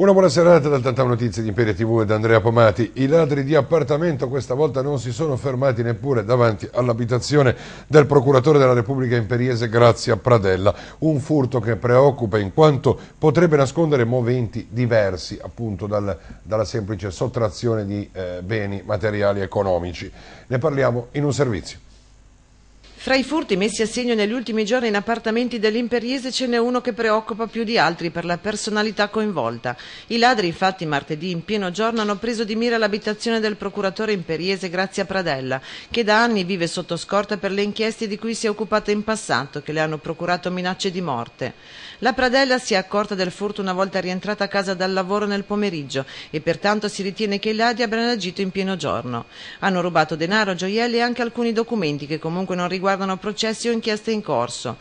Una buona serata dal Tantano Notizie di Imperia TV e da Andrea Pomati. I ladri di appartamento questa volta non si sono fermati neppure davanti all'abitazione del procuratore della Repubblica Imperiese Grazia Pradella. Un furto che preoccupa in quanto potrebbe nascondere moventi diversi appunto dal, dalla semplice sottrazione di eh, beni materiali economici. Ne parliamo in un servizio. Fra i furti messi a segno negli ultimi giorni in appartamenti dell'Imperiese ce n'è uno che preoccupa più di altri per la personalità coinvolta. I ladri infatti martedì in pieno giorno hanno preso di mira l'abitazione del procuratore imperiese Grazia Pradella, che da anni vive sotto scorta per le inchieste di cui si è occupata in passato, che le hanno procurato minacce di morte. La Pradella si è accorta del furto una volta rientrata a casa dal lavoro nel pomeriggio e pertanto si ritiene che i ladri abbiano agito in pieno giorno. Hanno rubato denaro, gioielli e anche alcuni documenti che comunque non riguardano processi o inchieste in corso.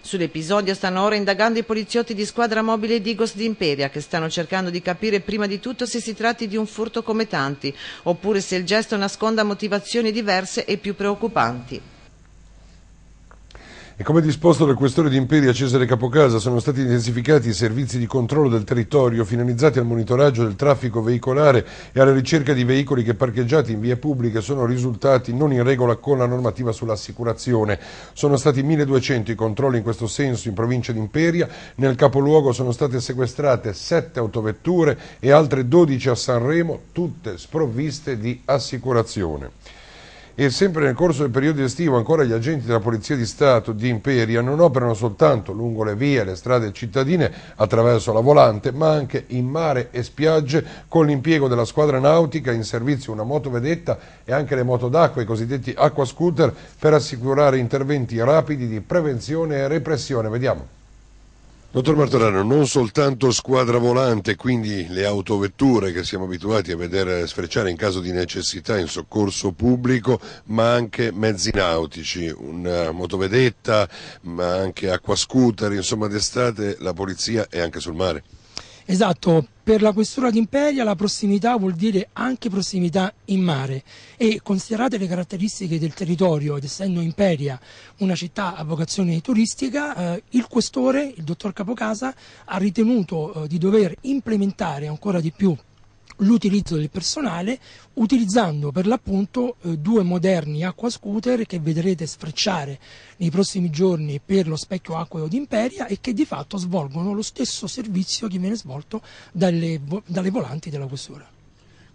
Sull'episodio stanno ora indagando i poliziotti di squadra mobile Digos di Imperia che stanno cercando di capire prima di tutto se si tratti di un furto come tanti oppure se il gesto nasconda motivazioni diverse e più preoccupanti. E come disposto dal questore di Imperia Cesare Capocasa sono stati intensificati i servizi di controllo del territorio finalizzati al monitoraggio del traffico veicolare e alla ricerca di veicoli che parcheggiati in vie pubbliche sono risultati non in regola con la normativa sull'assicurazione. Sono stati 1200 i controlli in questo senso in provincia di Imperia, nel capoluogo sono state sequestrate 7 autovetture e altre 12 a Sanremo, tutte sprovviste di assicurazione e sempre nel corso del periodo estivo ancora gli agenti della Polizia di Stato di Imperia non operano soltanto lungo le vie le strade cittadine attraverso la volante, ma anche in mare e spiagge con l'impiego della squadra nautica in servizio una motovedetta e anche le moto d'acqua, i cosiddetti acqua scooter, per assicurare interventi rapidi di prevenzione e repressione. Vediamo. Dottor Martorano, non soltanto squadra volante, quindi le autovetture che siamo abituati a vedere sfrecciare in caso di necessità in soccorso pubblico, ma anche mezzi nautici, una motovedetta, ma anche acquascooter, insomma d'estate la polizia è anche sul mare. Esatto, per la questura d'Imperia la prossimità vuol dire anche prossimità in mare e considerate le caratteristiche del territorio ed essendo Imperia una città a vocazione turistica, eh, il questore, il dottor Capocasa, ha ritenuto eh, di dover implementare ancora di più l'utilizzo del personale utilizzando per l'appunto eh, due moderni acqua scooter che vedrete sfrecciare nei prossimi giorni per lo specchio acqueo di Imperia e che di fatto svolgono lo stesso servizio che viene svolto dalle, dalle volanti della questura.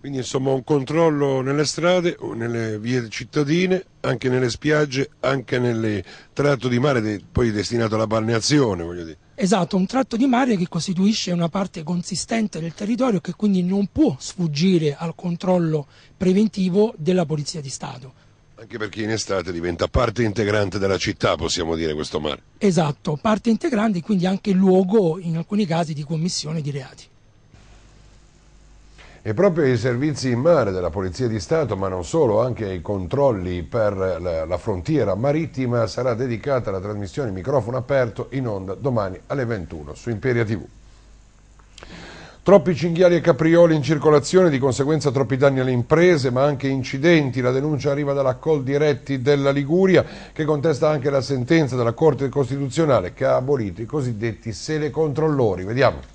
Quindi insomma un controllo nelle strade, nelle vie cittadine, anche nelle spiagge, anche nel tratto di mare de poi destinato alla balneazione, voglio dire. Esatto, un tratto di mare che costituisce una parte consistente del territorio che quindi non può sfuggire al controllo preventivo della Polizia di Stato. Anche perché in estate diventa parte integrante della città, possiamo dire, questo mare. Esatto, parte integrante e quindi anche luogo in alcuni casi di commissione di reati. E proprio i servizi in mare della Polizia di Stato, ma non solo, anche ai controlli per la frontiera marittima, sarà dedicata la trasmissione Microfono aperto in onda domani alle 21 su Imperia TV. Troppi cinghiali e caprioli in circolazione, di conseguenza troppi danni alle imprese, ma anche incidenti. La denuncia arriva dalla Col Diretti della Liguria, che contesta anche la sentenza della Corte Costituzionale che ha abolito i cosiddetti selecontrollori. Vediamo.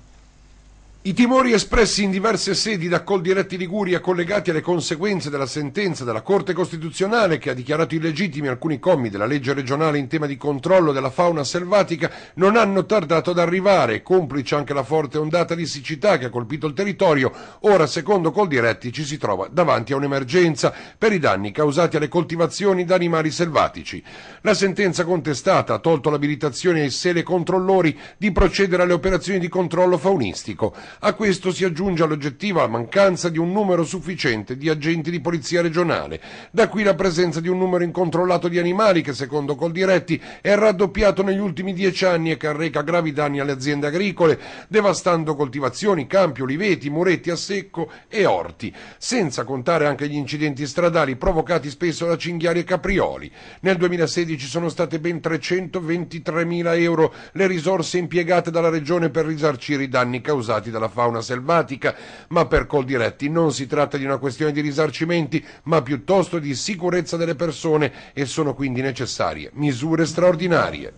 I timori espressi in diverse sedi da Coldiretti Liguria collegati alle conseguenze della sentenza della Corte Costituzionale che ha dichiarato illegittimi alcuni commi della legge regionale in tema di controllo della fauna selvatica non hanno tardato ad arrivare, complice anche la forte ondata di siccità che ha colpito il territorio. Ora, secondo Coldiretti, ci si trova davanti a un'emergenza per i danni causati alle coltivazioni da animali selvatici. La sentenza contestata ha tolto l'abilitazione ai sele controllori di procedere alle operazioni di controllo faunistico. A questo si aggiunge all'oggettiva mancanza di un numero sufficiente di agenti di polizia regionale, da qui la presenza di un numero incontrollato di animali che secondo Coldiretti è raddoppiato negli ultimi dieci anni e che arreca gravi danni alle aziende agricole, devastando coltivazioni, campi, oliveti, muretti a secco e orti, senza contare anche gli incidenti stradali provocati spesso da cinghiali e caprioli. Nel 2016 sono state ben 323 mila euro le risorse impiegate dalla Regione per risarcire i danni causati dalla la fauna selvatica, ma per Coldiretti non si tratta di una questione di risarcimenti, ma piuttosto di sicurezza delle persone e sono quindi necessarie misure straordinarie.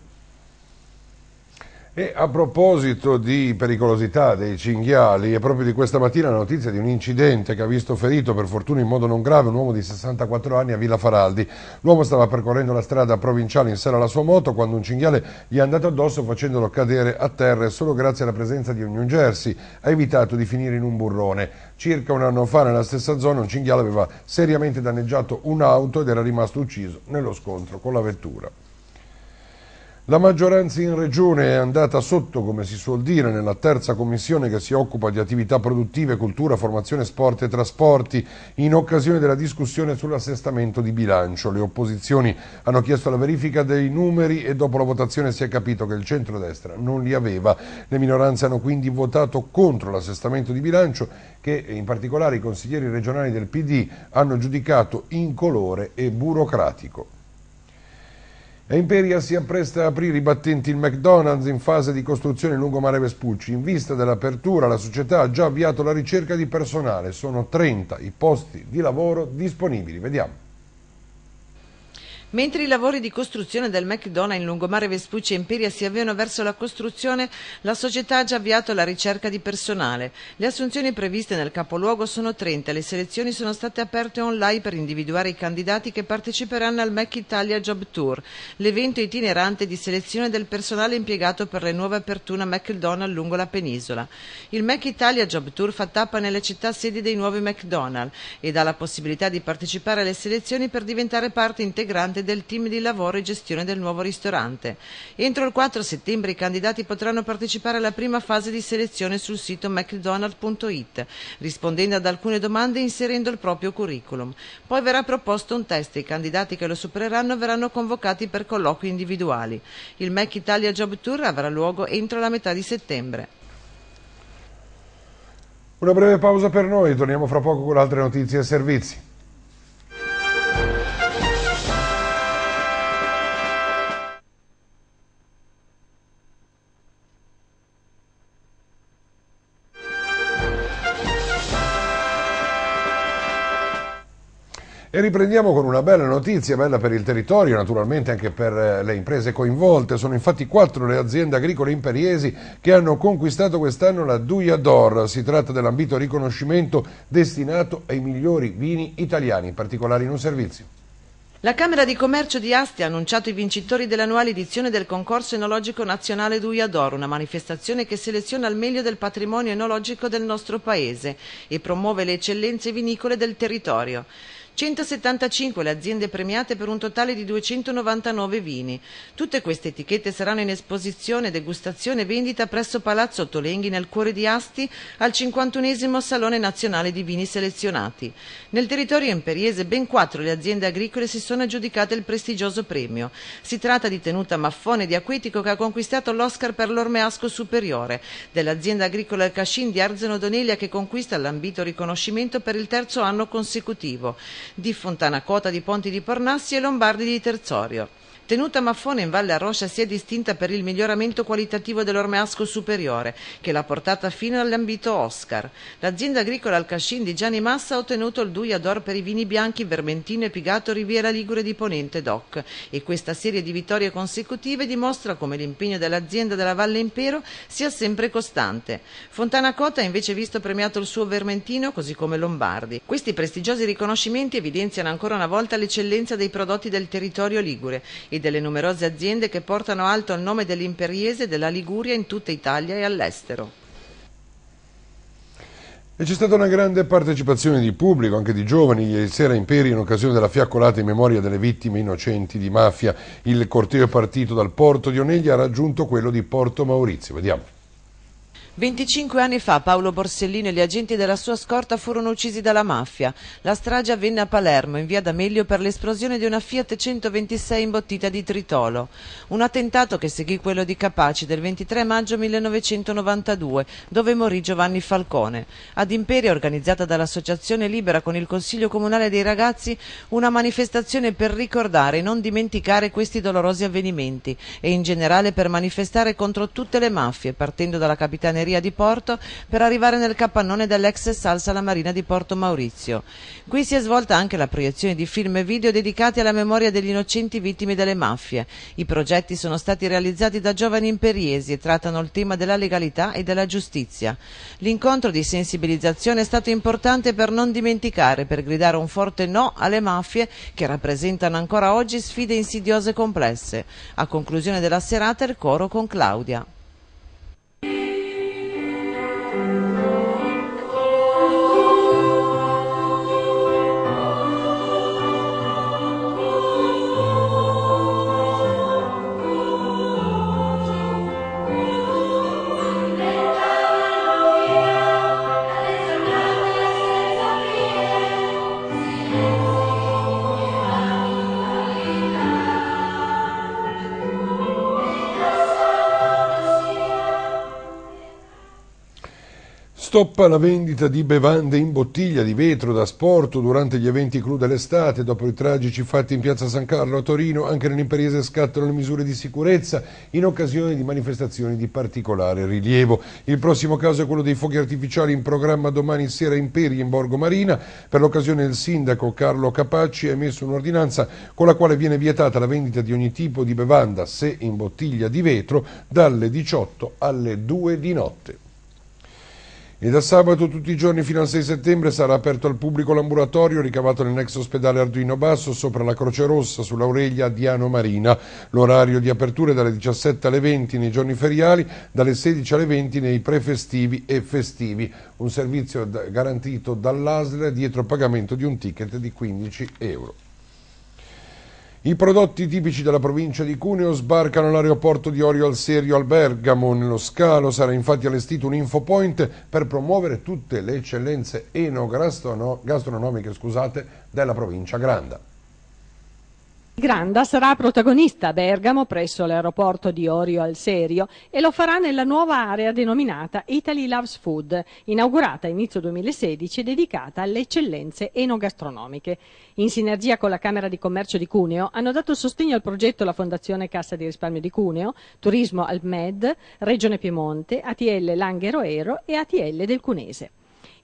E a proposito di pericolosità dei cinghiali, è proprio di questa mattina la notizia di un incidente che ha visto ferito per fortuna in modo non grave un uomo di 64 anni a Villa Faraldi. L'uomo stava percorrendo la strada provinciale in sella alla sua moto quando un cinghiale gli è andato addosso facendolo cadere a terra e solo grazie alla presenza di un New Jersey ha evitato di finire in un burrone. Circa un anno fa nella stessa zona un cinghiale aveva seriamente danneggiato un'auto ed era rimasto ucciso nello scontro con la vettura. La maggioranza in regione è andata sotto, come si suol dire, nella terza commissione che si occupa di attività produttive, cultura, formazione, sport e trasporti in occasione della discussione sull'assestamento di bilancio. Le opposizioni hanno chiesto la verifica dei numeri e dopo la votazione si è capito che il centrodestra non li aveva. Le minoranze hanno quindi votato contro l'assestamento di bilancio che in particolare i consiglieri regionali del PD hanno giudicato incolore e burocratico. La Imperia si appresta ad aprire i battenti il McDonald's in fase di costruzione lungo Mare Vespucci. In vista dell'apertura la società ha già avviato la ricerca di personale. Sono 30 i posti di lavoro disponibili. Vediamo. Mentre i lavori di costruzione del McDonald's in lungomare Vespucci e Imperia si avviano verso la costruzione, la società ha già avviato la ricerca di personale. Le assunzioni previste nel capoluogo sono 30 le selezioni sono state aperte online per individuare i candidati che parteciperanno al Mac Italia Job Tour, l'evento itinerante di selezione del personale impiegato per le nuove aperture McDonald's lungo la penisola. Il Mac Italia Job Tour fa tappa nelle città sedi dei nuovi McDonald's e dà la possibilità di partecipare alle selezioni per diventare parte integrante base del team di lavoro e gestione del nuovo ristorante. Entro il 4 settembre i candidati potranno partecipare alla prima fase di selezione sul sito mcdonald.it, rispondendo ad alcune domande e inserendo il proprio curriculum. Poi verrà proposto un test e i candidati che lo supereranno verranno convocati per colloqui individuali. Il Mac Italia Job Tour avrà luogo entro la metà di settembre. Una breve pausa per noi, torniamo fra poco con altre notizie e servizi. riprendiamo con una bella notizia, bella per il territorio, naturalmente anche per eh, le imprese coinvolte. Sono infatti quattro le aziende agricole imperiesi che hanno conquistato quest'anno la Duia d'Or. Si tratta dell'ambito riconoscimento destinato ai migliori vini italiani, in particolare in un servizio. La Camera di Commercio di Asti ha annunciato i vincitori dell'annuale edizione del concorso enologico nazionale Duia d'Or, una manifestazione che seleziona il meglio del patrimonio enologico del nostro paese e promuove le eccellenze vinicole del territorio. 175 le aziende premiate per un totale di 299 vini. Tutte queste etichette saranno in esposizione, degustazione e vendita presso Palazzo Tolenghi nel cuore di Asti al 51 Salone Nazionale di Vini Selezionati. Nel territorio imperiese ben quattro le aziende agricole si sono aggiudicate il prestigioso premio. Si tratta di Tenuta Maffone di Aquetico che ha conquistato l'Oscar per l'Ormeasco Superiore, dell'azienda agricola Cascin di Arzeno Donelia che conquista l'ambito riconoscimento per il terzo anno consecutivo di Fontana di Ponti di Parnassi e Lombardi di Terzorio. Tenuta Maffone in Valle Aroscia si è distinta per il miglioramento qualitativo dell'ormeasco superiore, che l'ha portata fino all'ambito Oscar. L'azienda agricola Alcascin di Gianni Massa ha ottenuto il Duia d'Or per i vini bianchi Vermentino e Pigato Riviera Ligure di Ponente DOC e questa serie di vittorie consecutive dimostra come l'impegno dell'azienda della Valle Impero sia sempre costante. Fontana Cota ha invece visto premiato il suo Vermentino così come Lombardi. Questi prestigiosi riconoscimenti evidenziano ancora una volta l'eccellenza dei prodotti del territorio ligure e delle numerose aziende che portano alto il nome dell'imperiese della Liguria in tutta Italia e all'estero. E c'è stata una grande partecipazione di pubblico, anche di giovani, ieri sera Imperi in occasione della fiaccolata in memoria delle vittime innocenti di mafia. Il corteo è partito dal porto di Oneglia e ha raggiunto quello di Porto Maurizio. Vediamo. 25 anni fa Paolo Borsellino e gli agenti della sua scorta furono uccisi dalla mafia. La strage avvenne a Palermo, in via D'Amelio, per l'esplosione di una Fiat 126 imbottita di tritolo. Un attentato che seguì quello di Capaci del 23 maggio 1992, dove morì Giovanni Falcone. Ad Imperia, organizzata dall'Associazione Libera con il Consiglio Comunale dei Ragazzi, una manifestazione per ricordare e non dimenticare questi dolorosi avvenimenti e in generale per manifestare contro tutte le mafie, partendo dalla capitale Raffineria di Porto per arrivare nel capannone dell'ex Salsa alla Marina di Porto Maurizio. Qui si è svolta anche la proiezione di film e video dedicati alla memoria degli innocenti vittime delle mafie. I progetti sono stati realizzati da giovani imperiesi e trattano il tema della legalità e della giustizia. L'incontro di sensibilizzazione è stato importante per non dimenticare, per gridare un forte no alle mafie che rappresentano ancora oggi sfide insidiose e complesse. A conclusione della serata il coro con Claudia. Stoppa la vendita di bevande in bottiglia di vetro da sporto durante gli eventi clou dell'estate. Dopo i tragici fatti in piazza San Carlo a Torino, anche nell'imperiese scattano le misure di sicurezza in occasione di manifestazioni di particolare rilievo. Il prossimo caso è quello dei fuochi artificiali in programma domani sera in Peri, in Borgo Marina. Per l'occasione il sindaco Carlo Capacci ha emesso un'ordinanza con la quale viene vietata la vendita di ogni tipo di bevanda, se in bottiglia di vetro, dalle 18 alle 2 di notte. E da sabato tutti i giorni fino al 6 settembre sarà aperto al pubblico l'ambulatorio ricavato nel ex ospedale Arduino Basso sopra la Croce Rossa sull'Aurelia Diano Marina. L'orario di apertura è dalle 17 alle 20 nei giorni feriali, dalle 16 alle 20 nei prefestivi e festivi. Un servizio garantito dall'ASL dietro pagamento di un ticket di 15 euro. I prodotti tipici della provincia di Cuneo sbarcano all'aeroporto di Orio al Serio al Bergamo. Nello scalo sarà infatti allestito un infopoint per promuovere tutte le eccellenze enogastronomiche della provincia Granda. Granda sarà protagonista a Bergamo presso l'aeroporto di Orio al Serio e lo farà nella nuova area denominata Italy Loves Food, inaugurata a inizio 2016 e dedicata alle eccellenze enogastronomiche. In sinergia con la Camera di Commercio di Cuneo hanno dato sostegno al progetto la Fondazione Cassa di Risparmio di Cuneo, Turismo Almed, Regione Piemonte, ATL Langhero Ero e ATL del Cunese.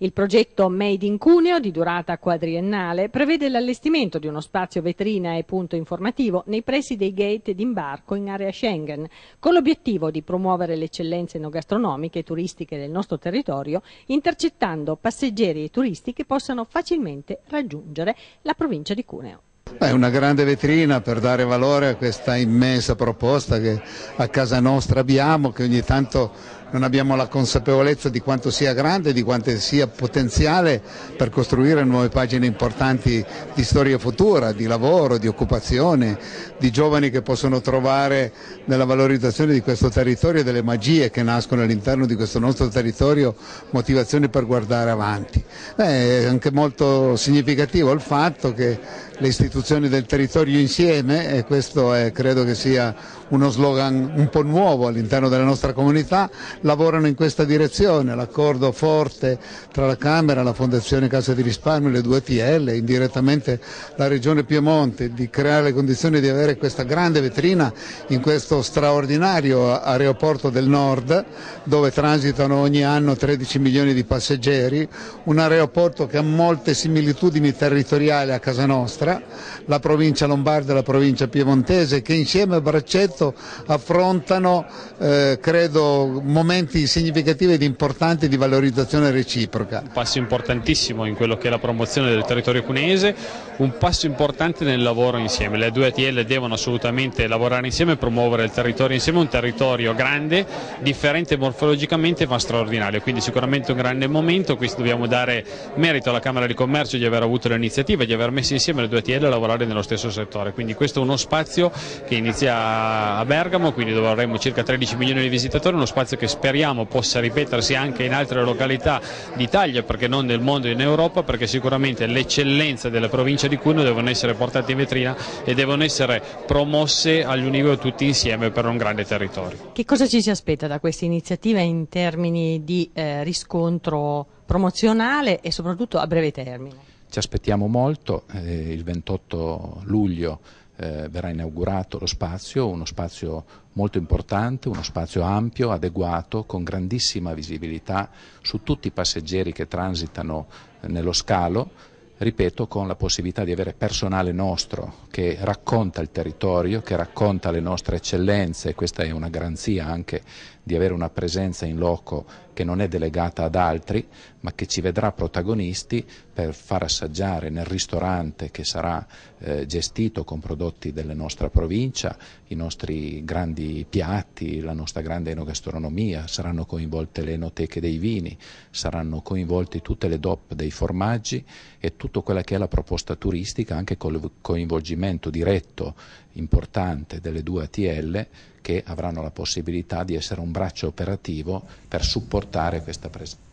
Il progetto Made in Cuneo, di durata quadriennale, prevede l'allestimento di uno spazio vetrina e punto informativo nei pressi dei gate d'imbarco in area Schengen, con l'obiettivo di promuovere le eccellenze enogastronomiche e turistiche del nostro territorio, intercettando passeggeri e turisti che possano facilmente raggiungere la provincia di Cuneo. È una grande vetrina per dare valore a questa immensa proposta che a casa nostra abbiamo, che ogni tanto non abbiamo la consapevolezza di quanto sia grande, di quanto sia potenziale per costruire nuove pagine importanti di storia futura, di lavoro, di occupazione, di giovani che possono trovare nella valorizzazione di questo territorio e delle magie che nascono all'interno di questo nostro territorio motivazioni per guardare avanti. Beh, è anche molto significativo il fatto che le istituzioni del territorio insieme e questo è, credo che sia uno slogan un po' nuovo all'interno della nostra comunità, lavorano in questa direzione, l'accordo forte tra la Camera, la Fondazione Casa di Risparmio, le due TL, indirettamente la Regione Piemonte, di creare le condizioni di avere questa grande vetrina in questo straordinario aeroporto del nord dove transitano ogni anno 13 milioni di passeggeri, un aeroporto che ha molte similitudini territoriali a casa nostra Matera, la provincia lombarda e la provincia piemontese che insieme a Braccetto affrontano eh, credo momenti significativi ed importanti di valorizzazione reciproca. Un passo importantissimo in quello che è la promozione del territorio cuneese, un passo importante nel lavoro insieme, le due ATL devono assolutamente lavorare insieme e promuovere il territorio insieme, un territorio grande, differente morfologicamente ma straordinario, quindi sicuramente un grande momento, qui dobbiamo dare merito alla Camera di Commercio di aver avuto l'iniziativa, di aver messo insieme le due Pielo e lavorare nello stesso settore, quindi questo è uno spazio che inizia a Bergamo, quindi dove avremo circa 13 milioni di visitatori, uno spazio che speriamo possa ripetersi anche in altre località d'Italia, perché non nel mondo e in Europa, perché sicuramente le eccellenze della provincia di Cuneo devono essere portate in vetrina e devono essere promosse all'univo tutti insieme per un grande territorio. Che cosa ci si aspetta da questa iniziativa in termini di eh, riscontro promozionale e soprattutto a breve termine? Ci aspettiamo molto, eh, il 28 luglio eh, verrà inaugurato lo spazio, uno spazio molto importante, uno spazio ampio, adeguato, con grandissima visibilità su tutti i passeggeri che transitano eh, nello scalo, ripeto, con la possibilità di avere personale nostro che racconta il territorio, che racconta le nostre eccellenze, questa è una garanzia anche di avere una presenza in loco che non è delegata ad altri, ma che ci vedrà protagonisti per far assaggiare nel ristorante che sarà eh, gestito con prodotti della nostra provincia, i nostri grandi piatti, la nostra grande enogastronomia, saranno coinvolte le enoteche dei vini, saranno coinvolti tutte le DOP dei formaggi e tutta quella che è la proposta turistica, anche col coinvolgimento diretto importante delle due ATL che avranno la possibilità di essere un braccio operativo per supportare questa presenza.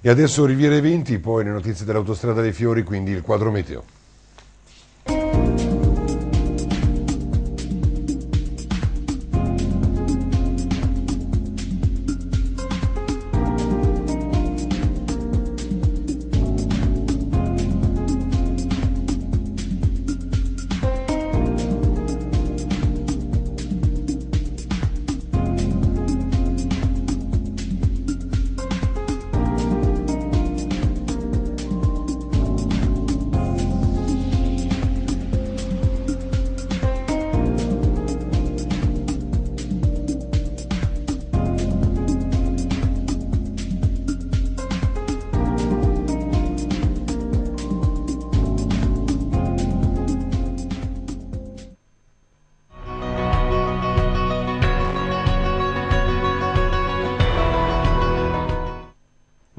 E adesso Riviere 20, poi le notizie dell'autostrada dei fiori, quindi il quadro meteo.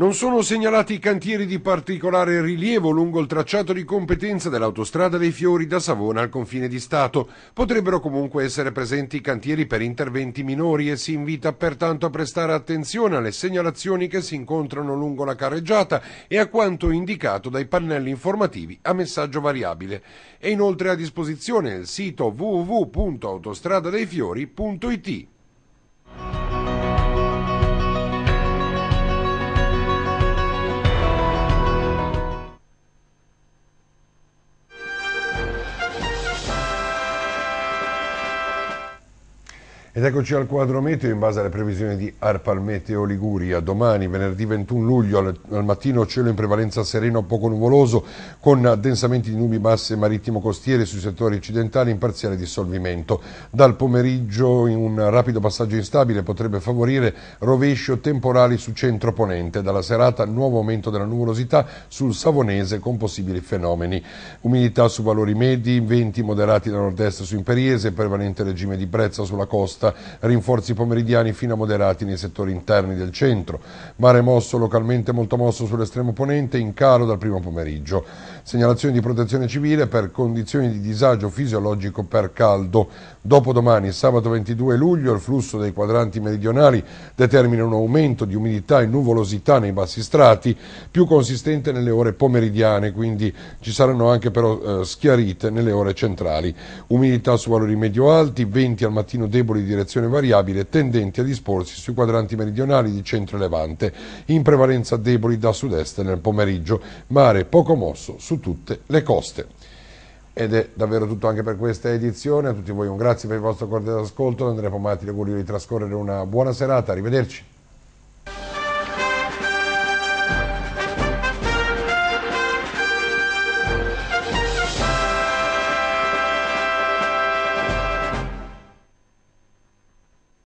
Non sono segnalati cantieri di particolare rilievo lungo il tracciato di competenza dell'autostrada dei Fiori da Savona al confine di Stato. Potrebbero comunque essere presenti cantieri per interventi minori e si invita pertanto a prestare attenzione alle segnalazioni che si incontrano lungo la carreggiata e a quanto indicato dai pannelli informativi a messaggio variabile. È inoltre a disposizione il sito www.autostradadeifiori.it. Ed eccoci al quadro meteo in base alle previsioni di Arpal Meteo Liguria. Domani, venerdì 21 luglio, al mattino cielo in prevalenza sereno poco nuvoloso con addensamenti di nubi basse marittimo-costiere sui settori occidentali in parziale dissolvimento. Dal pomeriggio in un rapido passaggio instabile potrebbe favorire rovescio o temporali su centro-ponente. Dalla serata nuovo aumento della nuvolosità sul Savonese con possibili fenomeni. Umidità su valori medi, venti moderati da nord-est su Imperiese, prevalente regime di brezza sulla costa rinforzi pomeridiani fino a moderati nei settori interni del centro. Mare mosso, localmente molto mosso sull'estremo ponente, in calo dal primo pomeriggio. Segnalazioni di protezione civile per condizioni di disagio fisiologico per caldo. Dopodomani, sabato 22 luglio, il flusso dei quadranti meridionali determina un aumento di umidità e nuvolosità nei bassi strati, più consistente nelle ore pomeridiane, quindi ci saranno anche però eh, schiarite nelle ore centrali. Umidità su valori medio-alti, venti al mattino deboli di direzione variabile tendenti a disporsi sui quadranti meridionali di centro e levante, in prevalenza deboli da sud-est nel pomeriggio, mare poco mosso su tutte le coste. Ed è davvero tutto anche per questa edizione, a tutti voi un grazie per il vostro cordiale ascolto, da Andrea Pomati, l'augurio di trascorrere una buona serata, arrivederci.